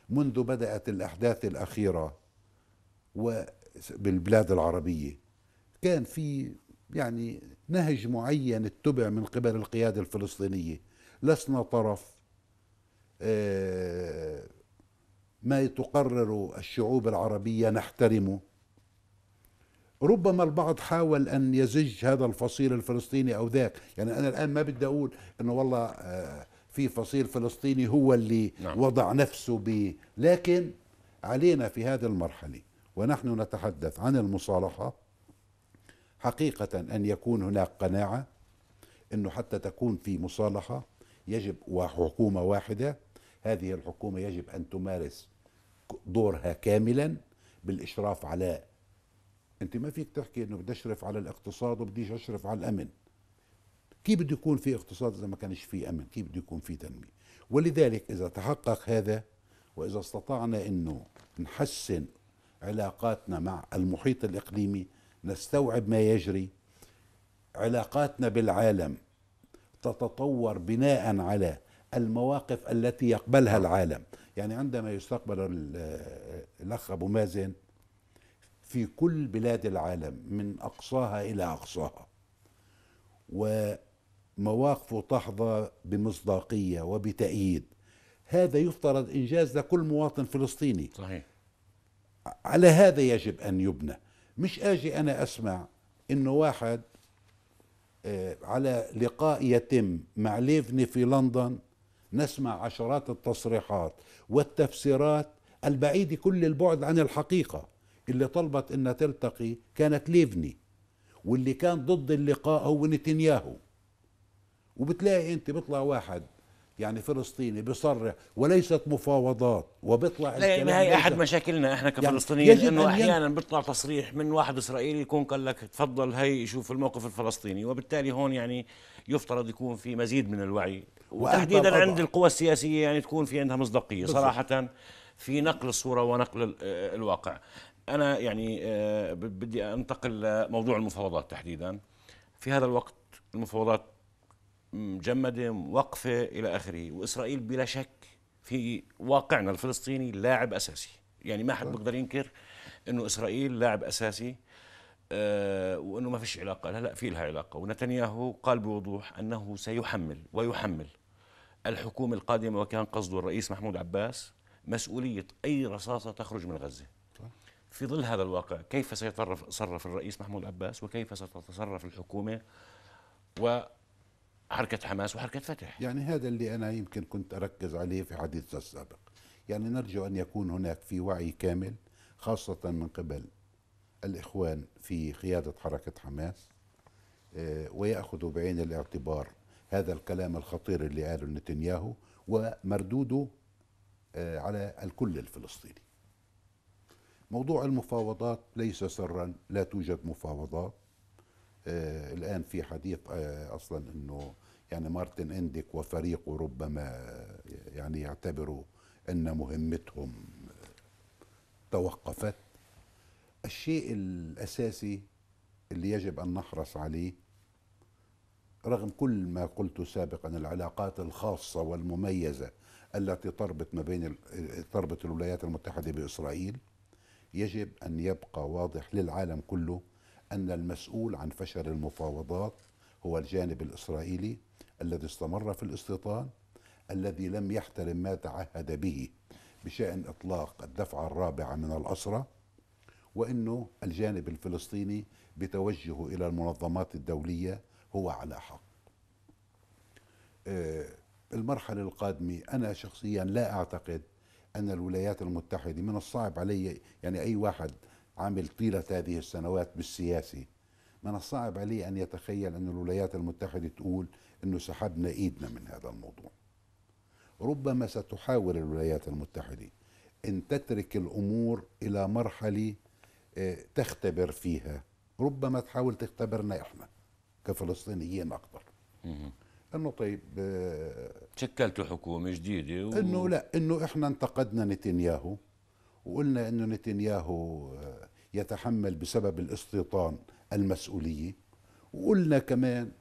منذ بدأت الأحداث الأخيرة وبالبلاد العربية كان في يعني نهج معين اتبع من قبل القيادة الفلسطينية لسنا طرف آه، ما تقرر الشعوب العربية نحترمه ربما البعض حاول أن يزج هذا الفصيل الفلسطيني أو ذاك يعني أنا الآن ما بدي أقول أنه والله آه، في فصيل فلسطيني هو اللي نعم. وضع نفسه ب لكن علينا في هذه المرحلة ونحن نتحدث عن المصالحة حقيقة أن يكون هناك قناعة أنه حتى تكون في مصالحة يجب وحكومة واحدة هذه الحكومة يجب أن تمارس دورها كاملا بالإشراف على انت ما فيك تحكي انه بدي اشرف على الاقتصاد وبديش اشرف على الامن كيف بده يكون في اقتصاد اذا ما كانش في امن كيف بده يكون في تنميه ولذلك اذا تحقق هذا واذا استطعنا انه نحسن علاقاتنا مع المحيط الاقليمي نستوعب ما يجري علاقاتنا بالعالم تتطور بناء على المواقف التي يقبلها العالم يعني عندما يستقبل الاخ ابو مازن في كل بلاد العالم من اقصاها الى اقصاها ومواقفه تحظى بمصداقيه وبتأييد هذا يفترض انجاز لكل مواطن فلسطيني صحيح على هذا يجب ان يبنى مش اجي انا اسمع انه واحد آه، على لقاء يتم مع ليفني في لندن نسمع عشرات التصريحات والتفسيرات البعيدة كل البعد عن الحقيقة اللي طلبت انها تلتقي كانت ليفني واللي كان ضد اللقاء هو نتنياهو وبتلاقي انت بيطلع واحد يعني فلسطيني بيصرح وليست مفاوضات وبيطلع لا يعني هي احد مشاكلنا احنا يعني كفلسطينيين يعني انه احيانا بيطلع تصريح من واحد اسرائيلي يكون قال لك تفضل هي شوف الموقف الفلسطيني وبالتالي هون يعني يفترض يكون في مزيد من الوعي وتحديدا عند القوى السياسيه يعني تكون في عندها مصداقيه صراحه في نقل الصوره ونقل آه، الواقع انا يعني آه، بدي انتقل لموضوع المفاوضات تحديدا في هذا الوقت المفاوضات مجمده موقفه الى اخره واسرائيل بلا شك في واقعنا الفلسطيني لاعب اساسي يعني ما حد بيقدر ينكر انه اسرائيل لاعب اساسي آه، وانه ما فيش علاقه لا لا في لها علاقه ونتنياهو قال بوضوح انه سيحمل ويحمل الحكومه القادمه وكان قصده الرئيس محمود عباس مسؤوليه اي رصاصه تخرج من غزه في ظل هذا الواقع كيف سيتصرف الرئيس محمود عباس وكيف ستتصرف الحكومة وحركة حماس وحركة فتح يعني هذا اللي أنا يمكن كنت أركز عليه في حديثنا السابق يعني نرجو أن يكون هناك في وعي كامل خاصة من قبل الإخوان في قيادة حركة حماس آه، ويأخذوا بعين الاعتبار هذا الكلام الخطير اللي قاله نتنياهو ومردوده آه، على الكل الفلسطيني موضوع المفاوضات ليس سرا لا توجد مفاوضات آه، الآن في حديث آه، أصلا أنه يعني مارتن انديك وفريقه ربما آه، يعني يعتبروا أن مهمتهم توقفت الشيء الأساسي اللي يجب أن نحرص عليه رغم كل ما قلت سابقا العلاقات الخاصة والمميزة التي تربط ما بين تربط الولايات المتحدة بإسرائيل يجب ان يبقى واضح للعالم كله ان المسؤول عن فشل المفاوضات هو الجانب الاسرائيلي الذي استمر في الاستيطان الذي لم يحترم ما تعهد به بشان اطلاق الدفعه الرابعه من الاسرى وانه الجانب الفلسطيني بتوجهه الى المنظمات الدوليه هو على حق. آه، المرحله القادمه انا شخصيا لا اعتقد أن الولايات المتحدة من الصعب علي يعني أي واحد عامل طيلة هذه السنوات بالسياسي من الصعب عليه أن يتخيل أن الولايات المتحدة تقول أنه سحبنا إيدنا من هذا الموضوع ربما ستحاول الولايات المتحدة أن تترك الأمور إلى مرحلة آه، تختبر فيها ربما تحاول تختبرنا إحنا كفلسطينيين أكثر انه طيب آه، شكلتوا حكومه جديده و... انه لا انه احنا انتقدنا نتنياهو وقلنا انه نتنياهو آه، يتحمل بسبب الاستيطان المسؤوليه وقلنا كمان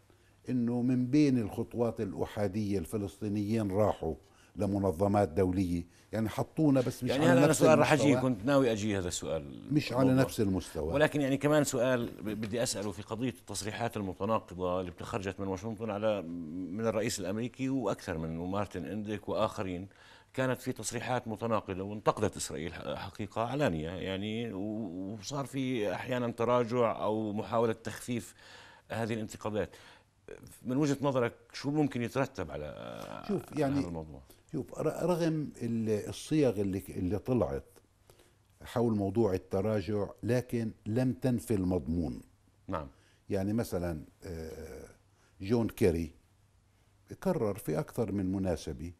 انه من بين الخطوات الاحاديه الفلسطينيين راحوا لمنظمات دوليه يعني حطونا بس مش يعني على نفس السؤال رح اجي كنت ناوي اجي هذا السؤال مش على نفس المستوى ولكن يعني كمان سؤال بدي اساله في قضيه التصريحات المتناقضه اللي بتخرجت من واشنطن على من الرئيس الامريكي واكثر من مارتن اندك واخرين كانت في تصريحات متناقضه وانتقدت اسرائيل حقيقه علانيه يعني وصار في احيانا تراجع او محاوله تخفيف هذه الانتقادات من وجهه نظرك شو ممكن يترتب على شوف يعني هذا الموضوع شوف رغم الصيغ اللي اللي طلعت حول موضوع التراجع لكن لم تنفي المضمون نعم يعني مثلا آه، جون كيري قرر في أكثر من مناسبة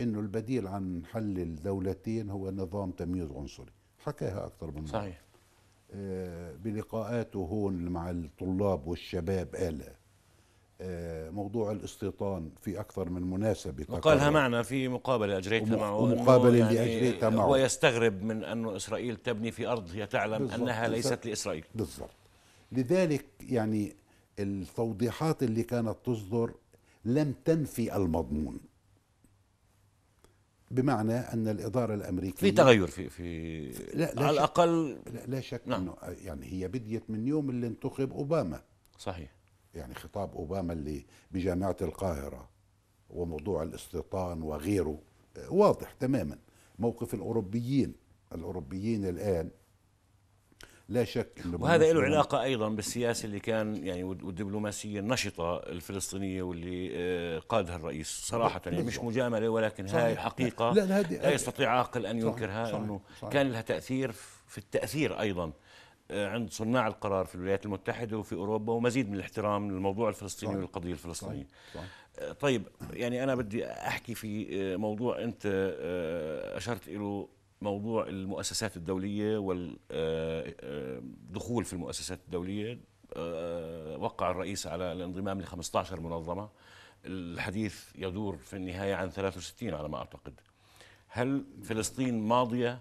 أنه البديل عن حل الدولتين هو نظام تمييز عنصري حكاها أكثر من مرة صحيح آه، بلقاءاته هون مع الطلاب والشباب قالها موضوع الاستيطان في اكثر من مناسبه وقالها معنا في مقابله اجريتها معه ومقابله اللي يعني اجريتها معه هو يستغرب من انه اسرائيل تبني في ارض هي تعلم انها ليست لاسرائيل بالضبط لذلك يعني التوضيحات اللي كانت تصدر لم تنفي المضمون بمعنى ان الاداره الامريكيه في تغير في في لا لا على الاقل لا, لا شك نعم. انه يعني هي بديت من يوم اللي انتخب اوباما صحيح يعني خطاب أوباما اللي بجامعة القاهرة وموضوع الاستيطان وغيره آه، واضح تماما موقف الأوروبيين الأوروبيين الآن لا شك انه وهذا له علاقه ايضا بالسياسه اللي كان يعني والدبلوماسيه النشطه الفلسطينيه واللي آه، قادها الرئيس صراحه يعني مش مجامله ولكن صحيح. هاي الحقيقه لا, لا, لا يستطيع عاقل ان ينكرها انه كان لها تاثير في التاثير ايضا عند صناع القرار في الولايات المتحده وفي اوروبا ومزيد من الاحترام للموضوع الفلسطيني صحيح. والقضيه الفلسطينيه صحيح. صحيح. آه، طيب يعني انا بدي احكي في آه، موضوع انت آه، اشرت له موضوع المؤسسات الدوليه والدخول في المؤسسات الدوليه وقع الرئيس على الانضمام ل 15 منظمه الحديث يدور في النهايه عن 63 على ما اعتقد هل فلسطين ماضيه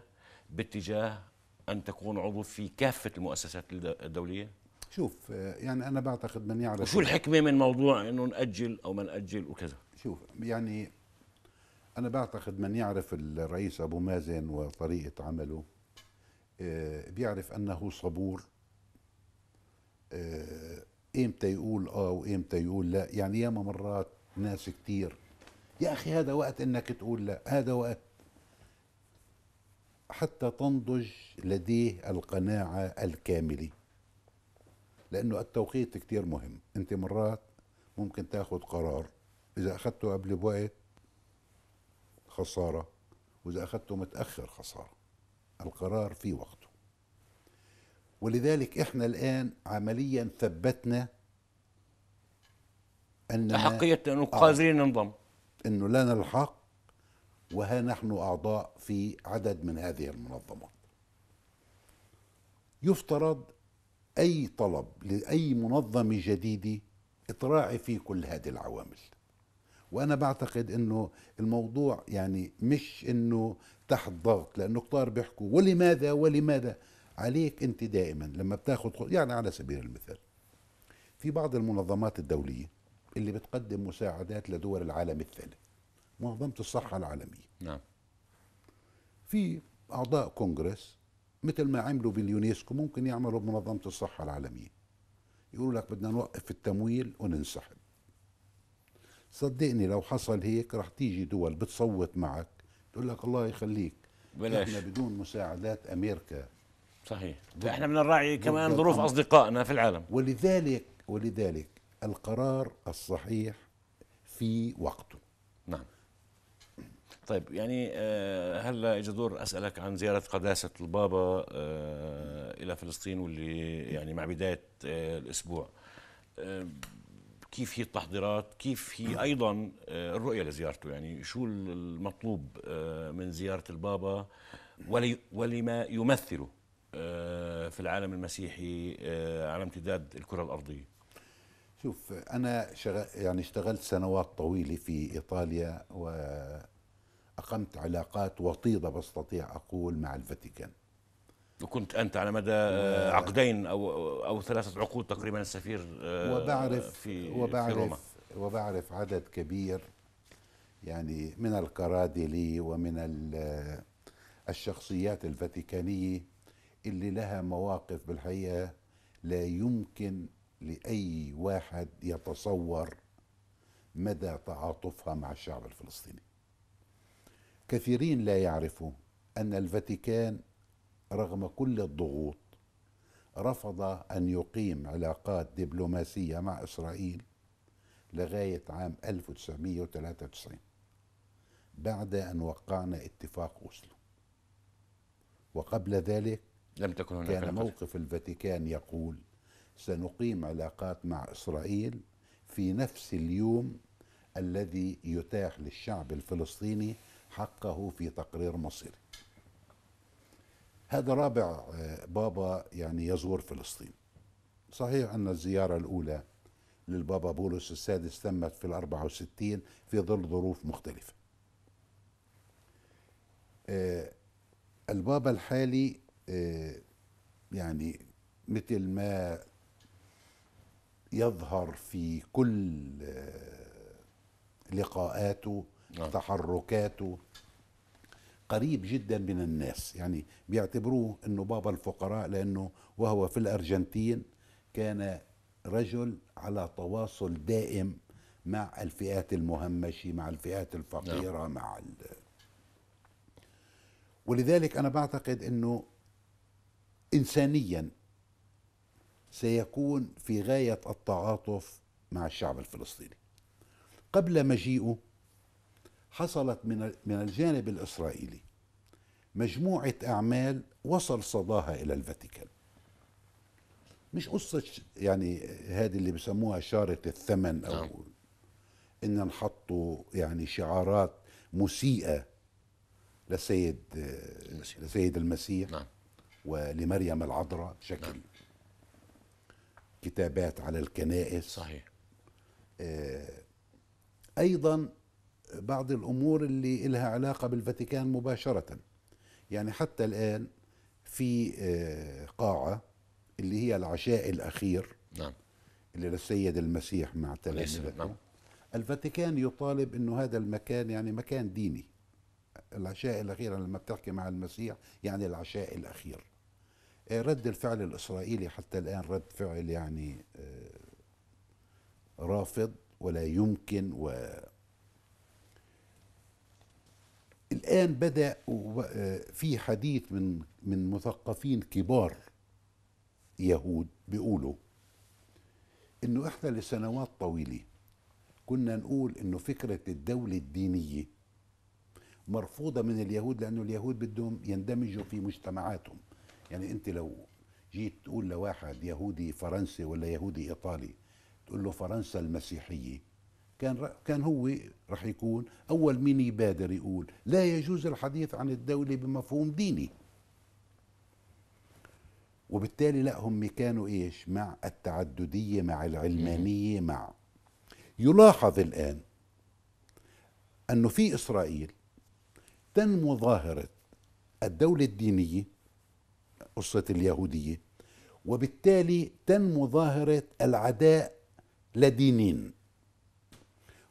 باتجاه أن تكون عضو في كافة المؤسسات الدولية؟ شوف آه، يعني أنا بعتقد من يعرف وشو الحكمة من موضوع أنه نأجل أو ما نأجل وكذا؟ شوف يعني أنا بعتقد من يعرف الرئيس أبو مازن وطريقة عمله آه، بيعرف أنه صبور آه، إمتى يقول آه وإمتى يقول لا يعني ياما مرات ناس كتير يا أخي هذا وقت إنك تقول لا هذا وقت حتى تنضج لديه القناعة الكاملة لأنه التوقيت كتير مهم أنت مرات ممكن تأخذ قرار إذا أخذته قبل بوقت خسارة وإذا أخذته متأخر خسارة القرار في وقته ولذلك إحنا الآن عمليا ثبتنا أن أحقية أنه آه. قادرين ننضم أنه لنا الحق وها نحن أعضاء في عدد من هذه المنظمات يفترض أي طلب لأي منظمة جديدة تراعي فيه كل هذه العوامل وأنا بعتقد أنه الموضوع يعني مش أنه تحت ضغط لأنه كتار بيحكوا ولماذا ولماذا عليك أنت دائما لما بتاخد يعني على سبيل المثال في بعض المنظمات الدولية اللي بتقدم مساعدات لدول العالم الثالث منظمه الصحه العالميه نعم في اعضاء كونغرس مثل ما عملوا باليونسكو ممكن يعملوا بمنظمه الصحه العالميه يقولوا لك بدنا نوقف التمويل وننسحب صدقني لو حصل هيك رح تيجي دول بتصوت معك تقول لك الله يخليك بلاش احنا بدون مساعدات امريكا صحيح احنا من نراعي كمان ظروف اصدقائنا في العالم ولذلك ولذلك القرار الصحيح في وقته طيب يعني آه، هلا اجى دور اسالك عن زياره قداسه البابا آه، الى فلسطين واللي يعني مع بدايه آه، الاسبوع كيف هي التحضيرات كيف هي ايضا الرؤيه لزيارته يعني شو المطلوب من زياره البابا ولما يمثله في العالم المسيحي على امتداد الكره الارضيه شوف انا يعني اشتغلت سنوات طويله في ايطاليا و أقمت علاقات وطيدة بستطيع أقول مع الفاتيكان وكنت أنت على مدى عقدين أو أو ثلاثة عقود تقريبا السفير آه، وبعرف في وبعرف في روما. وبعرف عدد كبير يعني من القرادلي ومن الشخصيات الفاتيكانية اللي لها مواقف بالحقيقة لا يمكن لأي واحد يتصور مدى تعاطفها مع الشعب الفلسطيني كثيرين لا يعرفوا أن الفاتيكان رغم كل الضغوط رفض أن يقيم علاقات دبلوماسية مع إسرائيل لغاية عام 1993 بعد أن وقعنا اتفاق أوسلو وقبل ذلك لم تكن هناك كان موقف الفاتيكان يقول سنقيم علاقات مع إسرائيل في نفس اليوم الذي يتاح للشعب الفلسطيني حقه في تقرير مصيري هذا رابع آه، بابا يعني يزور فلسطين صحيح أن الزيارة الأولى للبابا بولس السادس تمت في الأربعة وستين في ظل ظروف مختلفة آه، البابا الحالي آه، يعني مثل ما يظهر في كل لقاءاته آه. تحركاته قريب جدا من الناس يعني بيعتبروه انه بابا الفقراء لانه وهو في الارجنتين كان رجل على تواصل دائم مع الفئات المهمشه مع الفئات الفقيره نعم. مع ال... ولذلك انا بعتقد انه انسانيا سيكون في غايه التعاطف مع الشعب الفلسطيني قبل مجيئه حصلت من من الجانب الاسرائيلي مجموعه اعمال وصل صداها الى الفاتيكان مش قصه يعني هذه اللي بسموها شاره الثمن او نعم. ان نحطوا يعني شعارات مسيئه لسيد المسيح. لسيد المسيح نعم. ولمريم العذراء شكل نعم. كتابات على الكنائس صحيح آه ايضا بعض الامور اللي لها علاقه بالفاتيكان مباشره يعني حتى الان في آه، قاعه اللي هي العشاء الاخير نعم اللي للسيد المسيح مع تلاميذه نعم. الفاتيكان يطالب انه هذا المكان يعني مكان ديني العشاء الاخير لما بتحكي مع المسيح يعني العشاء الاخير آه، رد الفعل الاسرائيلي حتى الان رد فعل يعني آه، رافض ولا يمكن و الآن بدأ آه، في حديث من من مثقفين كبار يهود بيقولوا إنه إحنا لسنوات طويلة كنا نقول إنه فكرة الدولة الدينية مرفوضة من اليهود لأنه اليهود بدهم يندمجوا في مجتمعاتهم يعني أنت لو جيت تقول لواحد يهودي فرنسي ولا يهودي إيطالي تقول له فرنسا المسيحية كان كان هو رح يكون اول من يبادر يقول لا يجوز الحديث عن الدوله بمفهوم ديني وبالتالي لا هم كانوا ايش مع التعدديه مع العلمانيه مع يلاحظ الان انه في اسرائيل تنمو ظاهره الدوله الدينيه قصه اليهوديه وبالتالي تنمو ظاهره العداء لدينين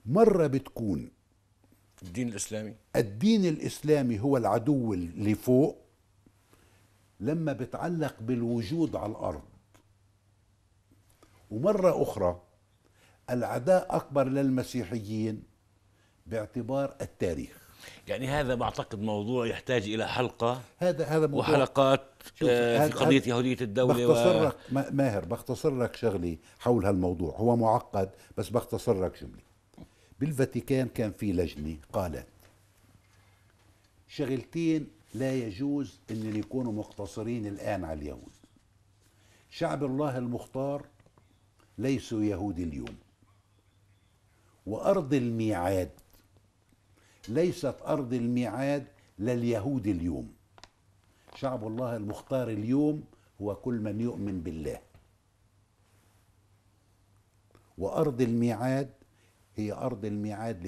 مرة بتكون الدين الإسلامي الدين الإسلامي هو العدو اللي فوق لما بتعلق بالوجود على الأرض ومرة أخرى العداء أكبر للمسيحيين باعتبار التاريخ يعني هذا بعتقد موضوع يحتاج الى حلقه هذا هذا موضوع وحلقات آه، في قضيه يهوديه الدوله بختصر لك و... ماهر بختصر لك شغلي حول هالموضوع هو معقد بس بختصر لك جمله بالفاتيكان كان في لجنة قالت شغلتين لا يجوز أن يكونوا مقتصرين الآن على اليهود شعب الله المختار ليسوا يهود اليوم وأرض الميعاد ليست أرض الميعاد لليهود اليوم شعب الله المختار اليوم هو كل من يؤمن بالله وأرض الميعاد هي أرض الميعاد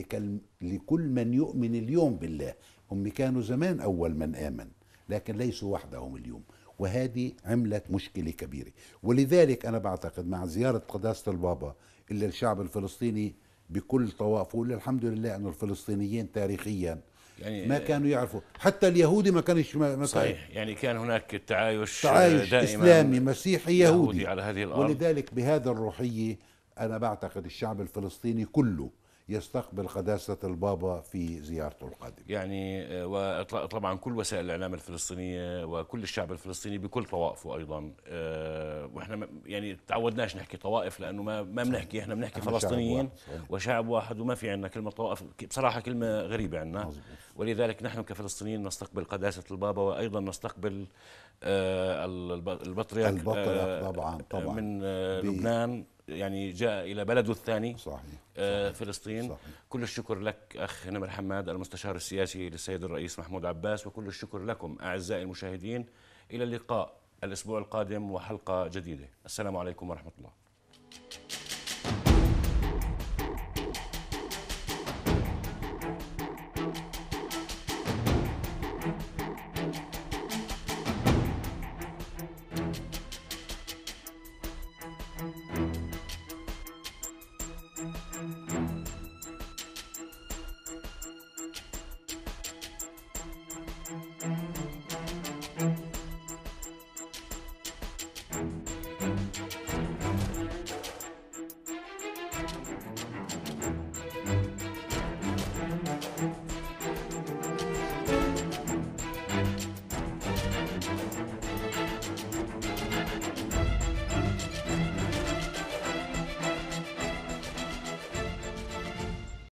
لكل من يؤمن اليوم بالله هم كانوا زمان أول من آمن لكن ليسوا وحدهم اليوم وهذه عملت مشكلة كبيرة ولذلك أنا بعتقد مع زيارة قداسة البابا اللي الشعب الفلسطيني بكل طوافه الحمد لله أن الفلسطينيين تاريخيا يعني ما كانوا يعرفوا حتى اليهودي ما كانش ما صحيح يعني كان هناك تعايش تعايش دائما إسلامي مسيحي يهودي, يهودي على هذه الأرض ولذلك بهذا الروحية أنا بعتقد الشعب الفلسطيني كله يستقبل قداسة البابا في زيارته القادمة يعني آه، وطبعا كل وسائل الإعلام الفلسطينية آه، وكل الشعب الفلسطيني بكل طوائفه أيضا آه، وإحنا يعني تعودناش نحكي طوائف لأنه ما ما بنحكي إحنا بنحكي فلسطينيين وشعب واحد وما في عندنا كلمة طوائف بصراحة كلمة غريبة عندنا ولذلك نحن كفلسطينيين نستقبل قداسة البابا وأيضا نستقبل البطريرك البطريرك طبعا طبعا من لبنان يعني جاء إلى بلده الثاني صحيح. آه، صحيح. فلسطين صحيح. كل الشكر لك أخ نمر حماد المستشار السياسي للسيد الرئيس محمود عباس وكل الشكر لكم أعزائي المشاهدين إلى اللقاء الأسبوع القادم وحلقة جديدة السلام عليكم ورحمة الله